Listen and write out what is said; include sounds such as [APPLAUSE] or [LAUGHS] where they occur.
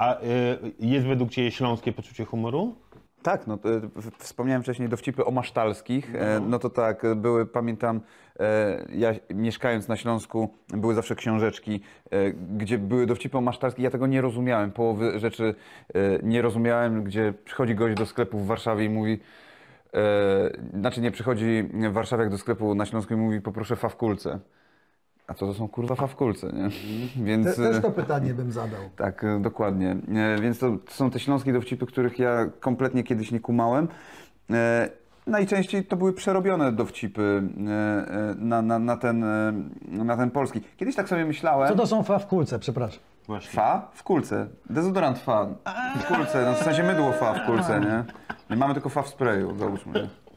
A y, jest według Ciebie śląskie poczucie humoru? Tak, no, y, wspomniałem wcześniej dowcipy o masztalskich. E, no. no to tak, były, pamiętam, e, ja mieszkając na Śląsku, były zawsze książeczki, e, gdzie były dowcipy o masztalskich. Ja tego nie rozumiałem, połowy rzeczy nie rozumiałem, gdzie przychodzi gość do sklepu w Warszawie i mówi, znaczy nie przychodzi warszawiak do sklepu na Śląsku i mówi poproszę fawkulce. A to, to są kurwa fawkulce, nie? Mhm. [LAUGHS] Więc, Te, też to e, pytanie bym zadał. [LAUGHS] Tak, e, dokładnie. E, więc to są te śląskie dowcipy, których ja kompletnie kiedyś nie kumałem. Najczęściej to były przerobione dowcipy na, na, na ten, na ten polski. Kiedyś tak sobie myślałem... Co to są fa kulce, przepraszam? Właśnie. Fa w kulce. Dezodorant fa w kulce. No, w sensie mydło fa w kulce, nie? Nie mamy tylko fa w sprayu, załóżmy.